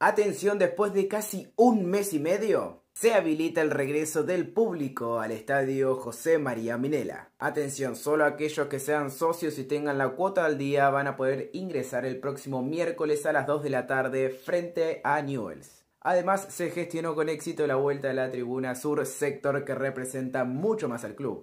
Atención, después de casi un mes y medio, se habilita el regreso del público al estadio José María Minela. Atención, solo aquellos que sean socios y tengan la cuota al día van a poder ingresar el próximo miércoles a las 2 de la tarde frente a Newells. Además, se gestionó con éxito la vuelta a la tribuna sur, sector que representa mucho más al club.